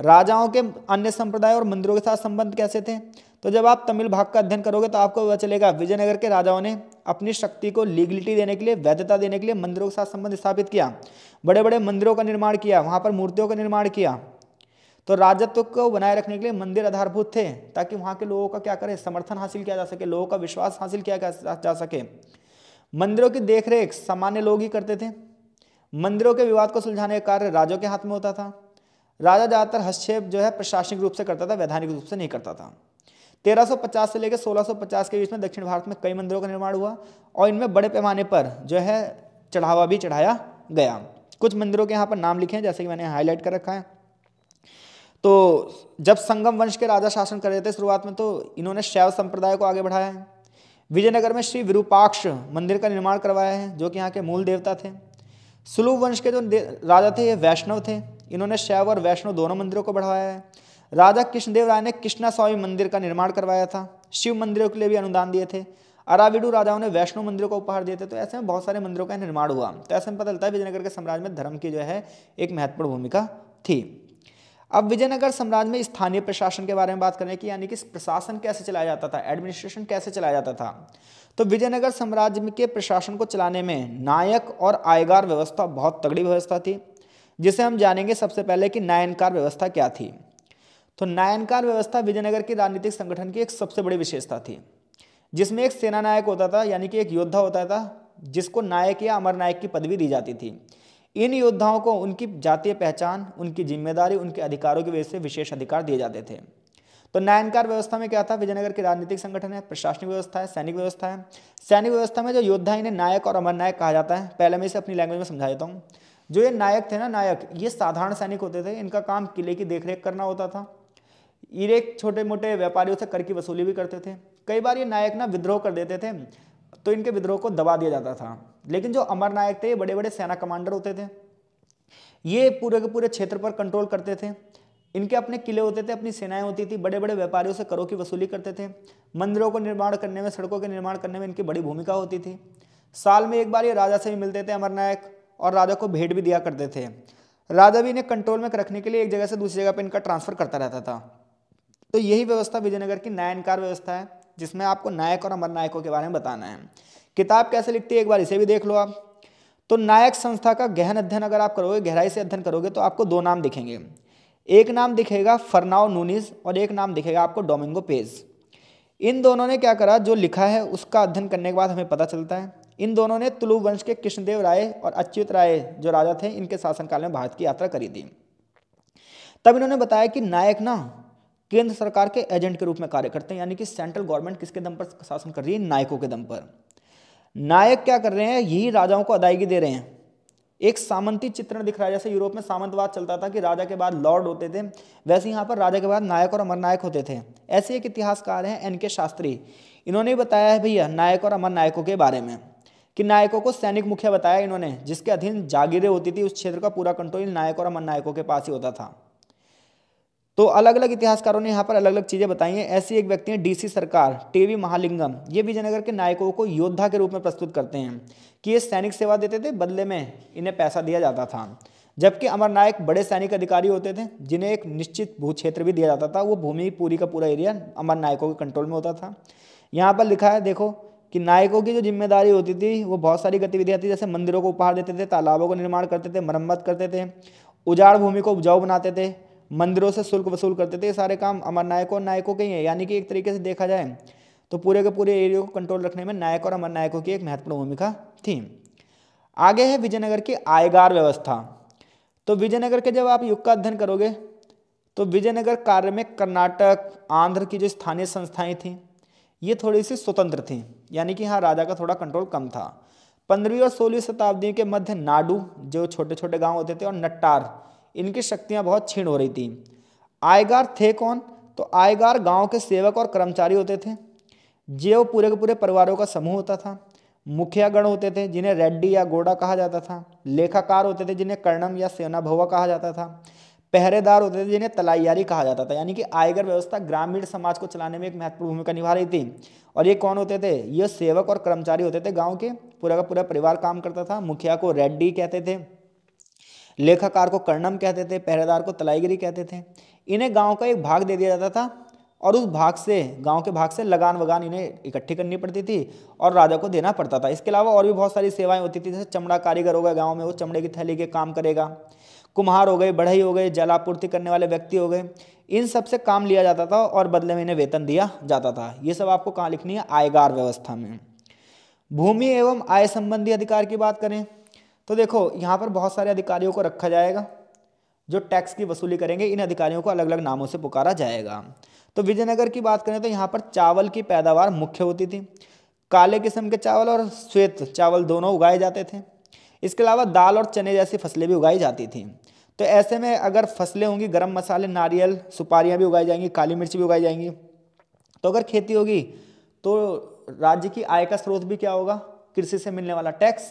राजाओं के अन्य संप्रदाय और मंदिरों के साथ संबंध कैसे थे तो जब आप तमिल भाग का अध्ययन करोगे तो आपको पता चलेगा विजयनगर के राजाओं ने अपनी शक्ति को लीगलिटी देने के लिए वैधता देने के लिए मंदिरों के साथ संबंध स्थापित किया बड़े बड़े मंदिरों का निर्माण किया वहाँ पर मूर्तियों का निर्माण किया तो राजत्व को बनाए रखने के लिए मंदिर आधारभूत थे ताकि वहाँ के लोगों का क्या करें समर्थन हासिल किया जा सके लोगों का विश्वास हासिल किया जा सके मंदिरों की देखरेख सामान्य लोग ही करते थे मंदिरों के विवाद को सुलझाने का कार्य राजाओं के हाथ में होता था राजा ज़्यादातर हस्तक्षेप जो है प्रशासनिक रूप से करता था वैधानिक रूप से नहीं करता था 1350 से लेकर 1650 के बीच में दक्षिण भारत में कई मंदिरों का निर्माण हुआ और इनमें बड़े पैमाने पर जो है चढ़ावा भी चढ़ाया गया कुछ मंदिरों के यहाँ पर नाम लिखे हैं जैसे कि मैंने हाईलाइट कर रखा है तो जब संगम वंश के राजा शासन कर रहे थे शुरुआत में तो इन्होंने शैव संप्रदाय को आगे बढ़ाया है विजयनगर में श्री विरूपाक्ष मंदिर का निर्माण करवाया है जो कि यहाँ के मूल देवता थे सुलू वंश के जो राजा थे ये वैष्णव थे इन्होंने शैव और वैष्णो दोनों मंदिरों को बढ़ाया है राजा कृष्णदेव राय ने कृष्णा स्वामी मंदिर का निर्माण करवाया था शिव मंदिरों के लिए भी अनुदान दिए थे अराविडू राजाओं ने वैष्णव मंदिरों को उपहार दिए थे तो ऐसे में बहुत सारे मंदिरों का निर्माण हुआ तो ऐसे में पता चलता है विजयनगर के साम्राज्य में धर्म की जो है एक महत्वपूर्ण भूमिका थी अब विजयनगर साम्राज्य में स्थानीय प्रशासन के बारे में बात करें कि यानी कि प्रशासन कैसे चलाया जाता था एडमिनिस्ट्रेशन कैसे चलाया जाता था तो विजयनगर साम्राज्य के प्रशासन को चलाने में नायक और आयगार व्यवस्था बहुत तगड़ी व्यवस्था थी जिसे हम जानेंगे सबसे पहले कि नायनकार व्यवस्था क्या थी तो नायनकार व्यवस्था विजयनगर के राजनीतिक संगठन की एक सबसे बड़ी विशेषता थी जिसमें एक सेना नायक होता था यानी कि एक योद्धा होता था जिसको नायक या अमर नायक की पदवी दी जाती थी इन योद्धाओं को उनकी जातीय पहचान उनकी जिम्मेदारी उनके अधिकारों की वजह से विशेष अधिकार दिए जाते थे तो नायनकार व्यवस्था में क्या था विजयनगर के राजनीतिक संगठन है प्रशासनिक व्यवस्था है सैनिक व्यवस्था है सैनिक व्यवस्था में जो योद्धा इन्हें नायक और अमर नायक कहा जाता है पहले मैं इसे अपनी लैंग्वेज में समझा देता हूँ जो ये नायक थे ना नायक ये साधारण सैनिक होते थे इनका काम किले की देखरेख करना होता था ये छोटे मोटे व्यापारियों से कर की वसूली भी करते थे कई बार ये नायक ना विद्रोह कर देते थे तो इनके विद्रोह को दबा दिया जाता था लेकिन जो अमर नायक थे ये बड़े बड़े सेना कमांडर होते थे ये पूरे के पूरे क्षेत्र पर कंट्रोल करते थे इनके अपने किले होते थे अपनी सेनाएं होती थी बड़े बड़े व्यापारियों से करों की वसूली करते थे मंदिरों को निर्माण करने में सड़कों के निर्माण करने में इनकी बड़ी भूमिका होती थी साल में एक बार ये राजा से भी मिलते थे अमर नायक और राजा को भेंट भी दिया करते थे राजा भी इन्हें कंट्रोल में रखने के लिए एक जगह से दूसरी जगह पर इनका ट्रांसफर करता रहता था तो यही व्यवस्था विजयनगर की नायनकार व्यवस्था है जिसमें आपको नायक और अमर नायकों के बारे में बताना है किताब कैसे लिखती है एक बार इसे भी देख लो आप तो नायक संस्था का गहन अध्ययन अगर आप करोगे गहराई से अध्ययन करोगे तो आपको दो नाम दिखेंगे एक नाम दिखेगा फरनाओ नूनिस और एक नाम दिखेगा आपको डोमिंगो पेज इन दोनों ने क्या करा जो लिखा है उसका अध्ययन करने के बाद हमें पता चलता है इन दोनों ने तुलु वंश के कृष्णदेव राय और अच्युत राय जो राजा थे इनके शासनकाल में भारत की यात्रा करी थी तब इन्होंने बताया कि नायक ना केंद्र सरकार के एजेंट के रूप में कार्य करते हैं यानी कि सेंट्रल गवर्नमेंट किसके दम पर शासन कर रही है नायकों के दम पर नायक क्या कर रहे हैं यही राजाओं को अदायगी दे रहे हैं एक सामंती चित्रण दिख रहा है जैसे यूरोप में सामंतवाद चलता था कि राजा के बाद लॉर्ड होते थे वैसे यहाँ पर राजा के बाद नायक और अमर नायक होते थे ऐसे एक इतिहासकार हैं एन के शास्त्री इन्होंने बताया है भैया नायक और अमर नायकों के बारे में कि नायकों को सैनिक मुखिया बताया इन्होंने जिसके अधीन जागीरें होती थी उस क्षेत्र का पूरा कंट्रोल नायक और अमन नायकों के पास ही होता था तो अलग अलग इतिहासकारों ने यहाँ पर अलग अलग चीज़ें बताई हैं ऐसी एक व्यक्ति हैं डीसी सरकार टीवी महालिंगम ये विजयनगर के नायकों को योद्धा के रूप में प्रस्तुत करते हैं कि ये सैनिक सेवा देते थे बदले में इन्हें पैसा दिया जाता था जबकि अमर नायक बड़े सैनिक अधिकारी होते थे जिन्हें एक निश्चित भू क्षेत्र भी दिया जाता था वो भूमि पूरी का पूरा एरिया अमर नायकों के कंट्रोल में होता था यहाँ पर लिखा है देखो कि नायकों की जो जिम्मेदारी होती थी वो बहुत सारी गतिविधियाँ थी जैसे मंदिरों को उपहार देते थे तालाबों का निर्माण करते थे मरम्मत करते थे उजाड़ भूमि को उपजाऊ बनाते थे मंदिरों से शुल्क वसूल करते थे ये सारे काम अमर नायकों और नायकों के ही हैं यानी कि एक तरीके से देखा जाए तो पूरे के पूरे एरिया को कंट्रोल रखने में नायक और अमर नायकों की एक महत्वपूर्ण भूमिका थी आगे है विजयनगर की आयगार व्यवस्था तो विजयनगर के जब आप युग का अध्ययन करोगे तो विजयनगर कार्य में कर्नाटक आंध्र की जो स्थानीय संस्थाएं थीं ये थोड़े से स्वतंत्र थे यानी कि यहाँ राजा का थोड़ा कंट्रोल कम था पंद्रहवीं और सोलहवीं शताब्दी के मध्य नाडू जो छोटे छोटे गांव होते थे और नट्टार इनकी शक्तियाँ बहुत छीण हो रही थी आयगार थे कौन तो आयगार गांव के सेवक और कर्मचारी होते थे जो पूरे के पूरे परिवारों का समूह होता था मुखियागण होते थे जिन्हें रेड्डी या गोड़ा कहा जाता था लेखाकार होते थे जिन्हें कर्णम या सेना भवा कहा जाता था पहरेदार होते थे जिन्हें तलाइयारी कहा जाता था यानी कि आयकर व्यवस्था ग्रामीण समाज को चलाने में एक महत्वपूर्ण भूमिका निभा रही थी और ये कौन होते थे ये सेवक और कर्मचारी होते थे गांव के पूरा का पूरा परिवार काम करता था मुखिया को रेड्डी कहते थे लेखाकार को कर्णम कहते थे पहरेदार को तलाईगिरी कहते थे इन्हें गाँव का एक भाग दे दिया जाता था और उस भाग से गांव के भाग से लगान वगान इन्हें इकट्ठी करनी पड़ती थी और राजा को देना पड़ता था इसके अलावा और भी बहुत सारी सेवाएं होती थी जैसे चमड़ा कारीगर होगा गांव में वो चमड़े की थैली के काम करेगा कुम्हार हो गए बढ़ई हो गए जलापूर्ति करने वाले व्यक्ति हो गए इन सब से काम लिया जाता था और बदले में इन्हें वेतन दिया जाता था ये सब आपको कहाँ लिखनी है आयगार व्यवस्था में भूमि एवं आय संबंधी अधिकार की बात करें तो देखो यहाँ पर बहुत सारे अधिकारियों को रखा जाएगा जो टैक्स की वसूली करेंगे इन अधिकारियों को अलग अलग नामों से पुकारा जाएगा तो विजयनगर की बात करें तो यहाँ पर चावल की पैदावार मुख्य होती थी काले किस्म के चावल और श्वेत चावल दोनों उगाए जाते थे इसके अलावा दाल और चने जैसी फसलें भी उगाई जाती थी तो ऐसे में अगर फसलें होंगी गर्म मसाले नारियल सुपारियाँ भी उगाई जाएंगी काली मिर्च भी उगाई जाएंगी तो अगर खेती होगी तो राज्य की आय का स्रोत भी क्या होगा कृषि से मिलने वाला टैक्स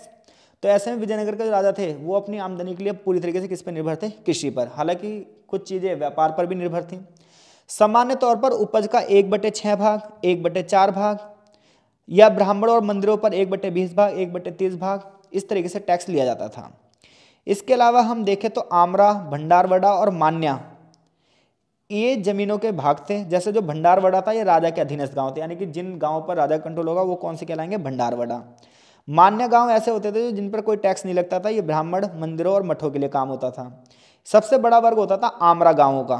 तो ऐसे में विजयनगर के जो राजा थे वो अपनी आमदनी के लिए पूरी तरीके से किस पर निर्भर थे कृषि पर हालांकि कुछ चीज़ें व्यापार पर भी निर्भर थीं सामान्य तौर पर उपज का एक बटे छः भाग एक बटे चार भाग या ब्राह्मणों और मंदिरों पर एक बटे बीस भाग एक बटे तीस भाग इस तरीके से टैक्स लिया जाता था इसके अलावा हम देखें तो आमरा भंडारवड़ा और मान्या ये जमीनों के भाग थे जैसे जो भंडारवड़ा था ये राजा के अधीनस्थ गांव थे यानी कि जिन गांव पर राजा कंट्रोल होगा वो कौन से कहलाएंगे भंडारवड़ा मान्य गांव ऐसे होते थे जो जिन पर कोई टैक्स नहीं लगता था ये ब्राह्मण मंदिरों और मठों के लिए काम होता था सबसे बड़ा वर्ग होता था आमरा गांवों का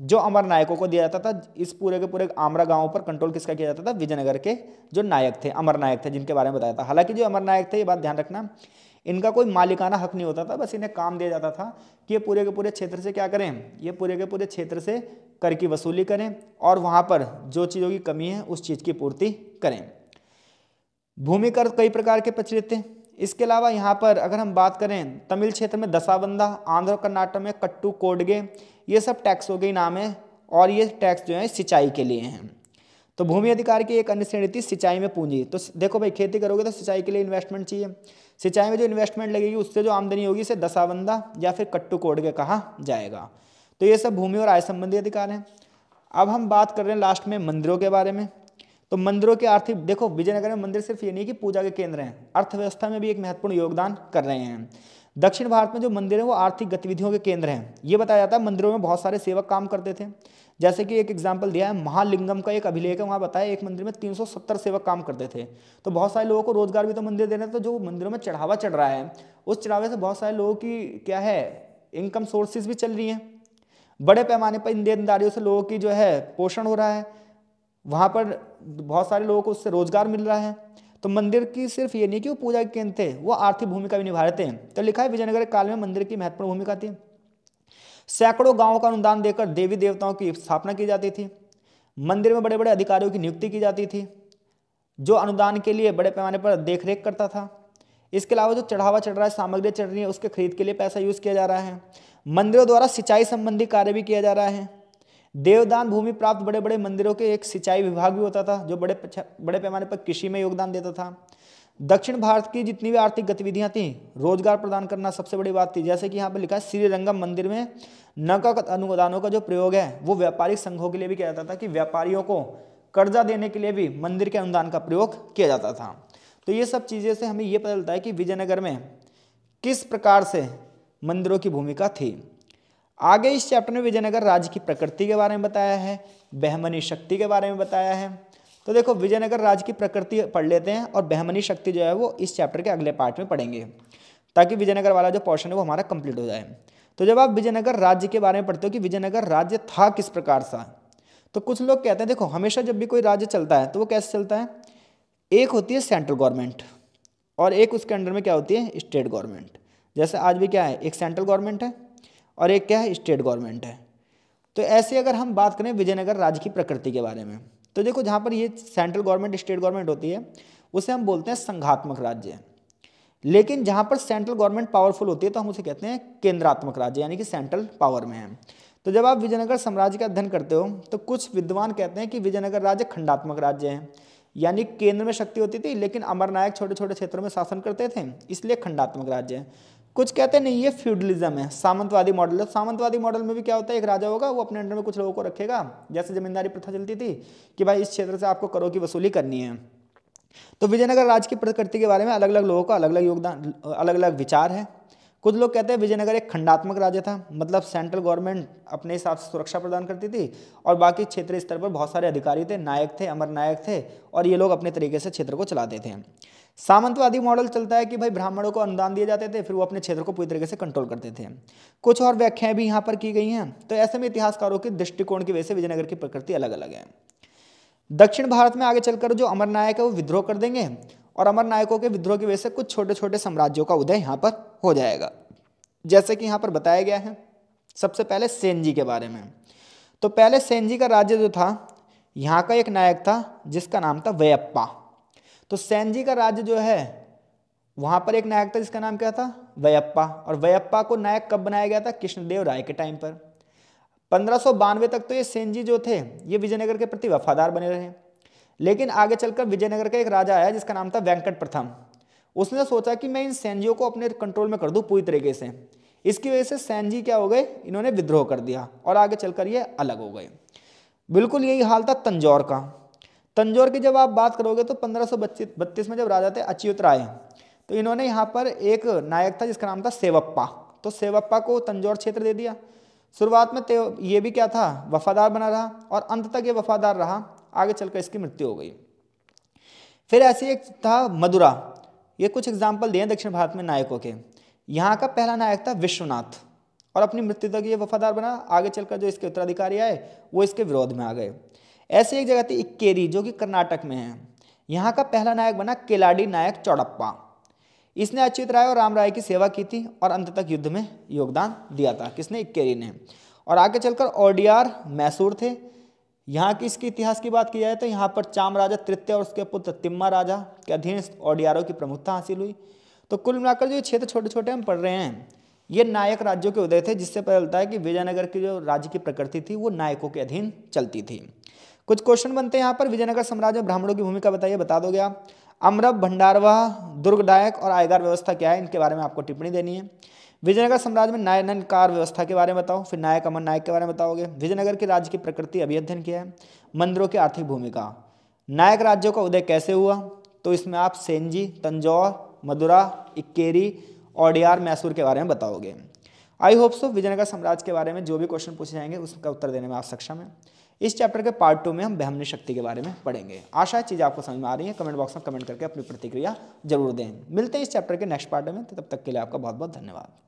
जो अमर नायकों को दिया जाता था इस पूरे के पूरे आमरा गांव पर कंट्रोल किसका किया जाता था विजयनगर के जो नायक थे अमर नायक थे जिनके बारे में बताया था हालांकि जो अमर नायक थे ये बात ध्यान रखना इनका कोई मालिकाना हक नहीं होता था बस इन्हें काम दिया जाता था कि ये पूरे के पूरे क्षेत्र से क्या करें ये पूरे के पूरे क्षेत्र से कर की वसूली करें और वहाँ पर जो चीज़ों की कमी है उस चीज़ की पूर्ति करें भूमि कर कई प्रकार के प्रचलित थे इसके अलावा यहाँ पर अगर हम बात करें तमिल क्षेत्र में दसाबंदा आंध्र कर्नाटक में कट्टू कोडगे ये सब टैक्सों के नाम है और ये टैक्स जो है सिंचाई के लिए हैं तो भूमि अधिकार की एक अन्य श्रेणी थी सिंचाई में पूंजी तो देखो भाई खेती करोगे तो सिंचाई के लिए इन्वेस्टमेंट चाहिए सिंचाई में जो इन्वेस्टमेंट लगेगी उससे जो आमदनी होगी इसे दशाबंदा या फिर कट्टू कोडगे कहा जाएगा तो ये सब भूमि और आय संबंधी अधिकार हैं अब हम बात कर रहे हैं लास्ट में मंदिरों के बारे में तो मंदिरों के आर्थिक देखो विजयनगर में मंदिर सिर्फ ये नहीं कि पूजा के केंद्र हैं अर्थव्यवस्था में भी एक महत्वपूर्ण योगदान कर रहे हैं दक्षिण भारत में जो मंदिर हैं वो आर्थिक गतिविधियों के केंद्र हैं ये बताया जाता है मंदिरों में बहुत सारे सेवक काम करते थे जैसे कि एक एग्जाम्पल दिया है महालिंगम का एक अभिलेख है वहाँ बताया एक मंदिर में 370 सेवक काम करते थे तो बहुत सारे लोगों को रोजगार भी तो मंदिर दे रहे हैं तो जो मंदिरों में चढ़ावा चढ़ रहा है उस चढ़ावे से बहुत सारे लोगों की क्या है इनकम सोर्सेज भी चल रही हैं बड़े पैमाने पर इन देनदारियों से लोगों की जो है पोषण हो रहा है वहाँ पर बहुत सारे लोगों को उससे रोजगार मिल रहा है तो मंदिर की सिर्फ ये नहीं कि वो पूजा के केंद्र थे वो आर्थिक भूमिका भी निभा रहे थे तो लिखा है विजयनगर काल में मंदिर की महत्वपूर्ण भूमिका थी सैकड़ों गाँव का अनुदान देकर देवी देवताओं की स्थापना की जाती थी मंदिर में बड़े बड़े अधिकारियों की नियुक्ति की जाती थी जो अनुदान के लिए बड़े पैमाने पर देखरेख करता था इसके अलावा जो चढ़ावा चढ़ रहा है सामग्री चढ़ रही है उसके खरीद के लिए पैसा यूज़ किया जा रहा है मंदिरों द्वारा सिंचाई संबंधी कार्य भी किया जा रहा है देवदान भूमि प्राप्त बड़े बड़े मंदिरों के एक सिंचाई विभाग भी होता था जो बड़े बड़े पैमाने पर कृषि में योगदान देता था दक्षिण भारत की जितनी भी आर्थिक गतिविधियां थी रोजगार प्रदान करना सबसे बड़ी बात थी जैसे कि यहाँ पर लिखा है श्रीरंगम मंदिर में नकद अनुदानों का जो प्रयोग है वो व्यापारिक संघों के लिए भी किया जाता था कि व्यापारियों को कर्जा देने के लिए भी मंदिर के अनुदान का प्रयोग किया जाता था तो ये सब चीज़ें से हमें यह पता चलता है कि विजयनगर में किस प्रकार से मंदिरों की भूमिका थी आगे इस चैप्टर में विजयनगर राज्य की प्रकृति के बारे में बताया है बहमनी शक्ति के बारे में बताया है तो देखो विजयनगर राज्य की प्रकृति पढ़ लेते हैं और बहमनी शक्ति जो है वो इस चैप्टर के अगले पार्ट में पढ़ेंगे ताकि विजयनगर वाला जो पोर्शन है वो हमारा कंप्लीट हो जाए तो जब आप विजयनगर राज्य के बारे में पढ़ते हो कि विजयनगर राज्य था किस प्रकार सा तो कुछ लोग कहते हैं देखो हमेशा जब भी कोई राज्य चलता है तो वो कैसे चलता है एक होती है सेंट्रल गवर्नमेंट और एक उसके अंडर में क्या होती है स्टेट गवर्नमेंट जैसे आज भी क्या है एक सेंट्रल गवर्नमेंट है और एक क्या है स्टेट गवर्नमेंट है तो ऐसे अगर हम बात करें विजयनगर राज्य की प्रकृति के बारे में तो देखो जहाँ पर ये सेंट्रल गवर्नमेंट स्टेट गवर्नमेंट होती है उसे हम बोलते हैं संघात्मक राज्य लेकिन जहाँ पर सेंट्रल गवर्नमेंट पावरफुल होती है तो हम उसे कहते हैं केंद्रात्मक राज्य यानी कि सेंट्रल पावर में है तो जब आप विजयनगर साम्राज्य का अध्ययन करते हो तो कुछ विद्वान कहते हैं कि विजयनगर राज्य खंडात्मक राज्य है यानी केंद्र में शक्ति होती थी लेकिन अमरनायक छोटे छोटे क्षेत्रों में शासन करते थे इसलिए खंडात्मक राज्य है कुछ कहते नहीं ये फ्यूडलिज्म है सामंतवादी मॉडल है सामंतवादी मॉडल में भी क्या होता है एक राजा होगा वो अपने अंडर में कुछ लोगों को रखेगा जैसे जमींदारी प्रथा चलती थी कि भाई इस क्षेत्र से आपको करों की वसूली करनी है तो विजयनगर राज्य की प्रकृति के बारे में अलग अलग लोगों का अलग अलग योगदान अलग अलग विचार है कुछ लोग कहते हैं विजयनगर एक खंडात्मक राज्य था मतलब सेंट्रल गवर्नमेंट अपने हिसाब से सुरक्षा प्रदान करती थी और बाकी क्षेत्रीय स्तर पर बहुत सारे अधिकारी थे नायक थे अमर नायक थे और ये लोग अपने तरीके से क्षेत्र को चलाते थे सामंतवादी मॉडल चलता है कि भाई ब्राह्मणों को अनुदान दिए जाते थे फिर वो अपने क्षेत्र को पूरी तरीके से कंट्रोल करते थे कुछ और व्याख्याएं भी यहाँ पर की गई हैं तो ऐसे में इतिहासकारों के दृष्टिकोण की वजह से विजयनगर की प्रकृति अलग अलग है दक्षिण भारत में आगे चलकर जो अमरनायक है वो विद्रोह कर देंगे और अमरनायकों के विद्रोह की वजह से कुछ छोटे छोटे साम्राज्यों का उदय यहाँ पर हो जाएगा जैसे कि यहाँ पर बताया गया है सबसे पहले सेन जी के बारे में तो पहले सेन जी का राज्य जो था यहाँ का एक नायक था जिसका नाम था वयप्पा तो सैनजी का राज्य जो है वहां पर एक नायक था जिसका नाम क्या था वयप्पा और वयप्पा को नायक कब बनाया गया था कृष्णदेव राय के टाइम पर पंद्रह तक तो ये जी जो थे ये विजयनगर के प्रति वफादार बने रहे लेकिन आगे चलकर विजयनगर का एक राजा आया जिसका नाम था वेंकट प्रथम उसने सोचा कि मैं इन सैनजियों को अपने कंट्रोल में कर दूं पूरी तरीके से इसकी वजह से सैनजी क्या हो गए इन्होंने विद्रोह कर दिया और आगे चलकर ये अलग हो गए बिल्कुल यही हाल था तंजौर का तंजौर की जब आप बात करोगे तो पंद्रह में जब राजा थे अच्युत राय तो इन्होंने यहाँ पर एक नायक था जिसका नाम था सेवप्पा तो सेवप्पा को तंजौर क्षेत्र दे दिया शुरुआत में ये भी क्या था वफादार बना रहा और अंत तक ये वफादार रहा आगे चलकर इसकी मृत्यु हो गई फिर ऐसे एक था मदुरा ये कुछ एग्जाम्पल दिए दक्षिण भारत में नायकों के यहाँ का पहला नायक था विश्वनाथ और अपनी मृत्यु तक ये वफादार बना आगे चलकर जो इसके उत्तराधिकारी आए वो इसके विरोध में आ गए ऐसे एक जगह थी इक्केरी जो कि कर्नाटक में है यहाँ का पहला नायक बना केलाडी नायक चौड़प्पा इसने अच्युत राय और राम राय की सेवा की थी और अंत तक युद्ध में योगदान दिया था किसने इक्केरी ने और आगे चलकर ओडियार मैसूर थे यहाँ की इसके इतिहास की बात की जाए तो यहाँ पर चाम राजा तृतीय और उसके पुत्र तिम्मा राजा के अधीन ओडियारों की प्रमुखता हासिल हुई तो कुल मिलाकर जो ये क्षेत्र छोटे छोटे हम पढ़ रहे हैं ये नायक राज्यों के उदय थे जिससे पता चलता है कि विजयनगर की जो राज्य की प्रकृति थी वो नायकों के अधीन चलती थी कुछ क्वेश्चन बनते हैं यहाँ पर विजयनगर साम्राज्य में ब्राह्मणों की भूमिका बताइए बता दो गया अमरब भंडारवाह दुर्गदायक और आयगार व्यवस्था क्या है इनके बारे में आपको टिप्पणी देनी है विजयनगर साम्राज्य में नायनकार व्यवस्था के बारे में बताओ फिर नायक अमर नायक के बारे में बताओगे विजयनगर के राज्य की प्रकृति अभी अध्ययन किया है मंदिरों की आर्थिक भूमिका नायक राज्यों का उदय कैसे हुआ तो इसमें आप सेंजी तंजौर मदुरा इक्केरी ओडियार मैसूर के बारे में बताओगे आई होप सो विजयनगर साम्राज्य के बारे में जो भी क्वेश्चन पूछे जाएंगे उसका उत्तर देने में आप सक्षम है इस चैप्टर के पार्ट टू में हम वहमनी शक्ति के बारे में पढ़ेंगे आशा चीज़ आपको समझ में आ रही है कमेंट बॉक्स में कमेंट करके अपनी प्रतिक्रिया जरूर दें मिलते हैं इस चैप्टर के नेक्स्ट पार्ट में तब तक के लिए आपका बहुत बहुत धन्यवाद